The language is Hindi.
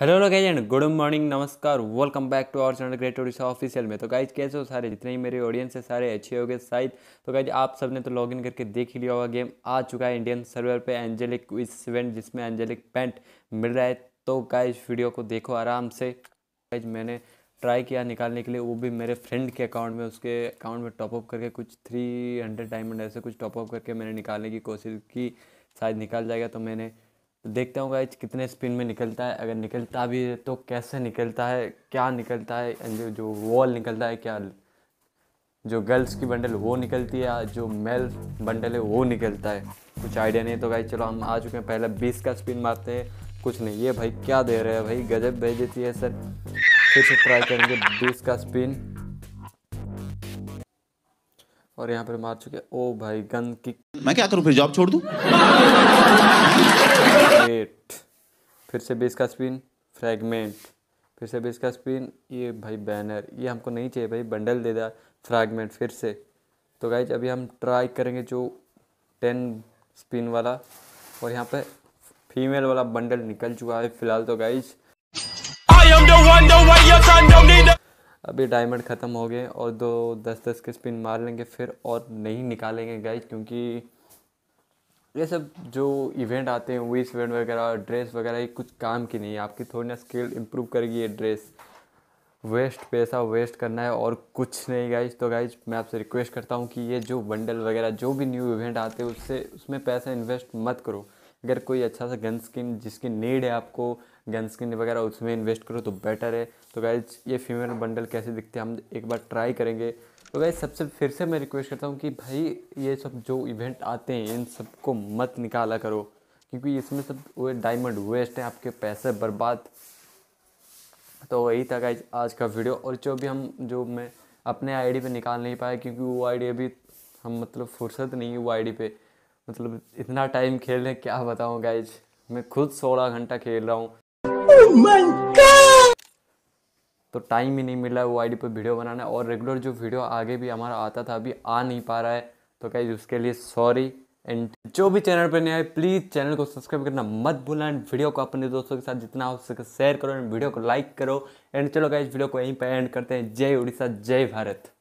hello hello guys and good morning नमस्कार welcome back to our channel great Odisha official में तो गाइज कैसे हो सारे जितने ही मेरे ऑडियंस है सारे अच्छे हो गए शायद तो गाइज आप सब ने तो लॉगिन करके देख ही लिया होगा गेम आ चुका है इंडियन सर्वर पे एंजेलिक इस इवेंट जिसमें एंजेलिक पेंट मिल रहा है तो गाइज वीडियो को देखो आराम से गाइज मैंने ट्राई किया निकालने के लिए वो भी मेरे फ्रेंड के अकाउंट में उसके अकाउंट में टॉपअप करके कुछ थ्री हंड्रेड डायमंड ऐसे कुछ टॉपअप करके मैंने निकालने की कोशिश की शायद निकाल जाएगा तो मैंने तो देखता हूँ गाइज कितने स्पिन में निकलता है अगर निकलता भी है तो कैसे निकलता है क्या निकलता है जो जो वॉल निकलता है क्या जो गर्ल्स की बंडल वो निकलती है जो मेल बंडल है वो निकलता है कुछ आइडिया नहीं तो भाई चलो हम आ चुके हैं पहले बीस का स्पिन मारते हैं कुछ नहीं ये भाई क्या दे रहे हैं भाई गजब भेज देती है सर फिर से ट्राई करेंगे बीस का स्पिन और यहाँ पर मार चुके ओ भाई गन की मैं क्या करूँ फिर जॉब छोड़ दूँ फिर से बेस का स्पिन फ्रैगमेंट फिर से बेस का स्पिन ये भाई बैनर ये हमको नहीं चाहिए भाई बंडल दे दिया फ्रैगमेंट फिर से तो गाइज अभी हम ट्राई करेंगे जो टेन स्पिन वाला और यहाँ पे फीमेल वाला बंडल निकल चुका है फिलहाल तो गाइज अभी डायमंड ख़त्म हो गए और दो दस दस के स्पिन मार लेंगे फिर और नहीं निकालेंगे गाइज क्योंकि ये सब जो इवेंट आते हैं विस इवेंट वगैरह ड्रेस वगैरह ये कुछ काम की नहीं है आपकी थोड़ी ना स्किल इम्प्रूव करेगी ये ड्रेस वेस्ट पैसा वेस्ट करना है और कुछ नहीं गाइज तो गाइज मैं आपसे रिक्वेस्ट करता हूँ कि ये जो बंडल वगैरह जो भी न्यू इवेंट आते हैं उससे उसमें पैसा इन्वेस्ट मत करो अगर कोई अच्छा सा गन स्किन जिसकी नीड है आपको गन स्किन वगैरह उसमें इन्वेस्ट करो तो बेटर है तो गाइज ये फीमेल बंडल कैसे दिखते हैं हम एक बार ट्राई करेंगे तो गाइज सबसे फिर से मैं रिक्वेस्ट करता हूँ कि भाई ये सब जो इवेंट आते हैं इन सबको मत निकाला करो क्योंकि इसमें सब वे डायमंड वेस्ट है आपके पैसे बर्बाद तो वही था गाइज आज का वीडियो और जो भी हम जो मैं अपने आईडी पे निकाल नहीं पाया क्योंकि वो आईडी अभी हम मतलब फुर्सत नहीं है वो आईडी पे मतलब इतना टाइम खेल रहे क्या बताऊँ गाइज मैं खुद सोलह घंटा खेल रहा हूँ oh तो टाइम ही नहीं मिला वो आईडी पर वीडियो बनाना और रेगुलर जो वीडियो आगे भी हमारा आता था अभी आ नहीं पा रहा है तो क्या उसके लिए सॉरी एंड जो भी चैनल पर नया है प्लीज़ चैनल को सब्सक्राइब करना मत भूलना एंड वीडियो को अपने दोस्तों के साथ जितना हो सके शेयर करो एंड वीडियो को लाइक करो एंड चलो क्या वीडियो को यहीं पर एंड करते हैं जय उड़ीसा जय भारत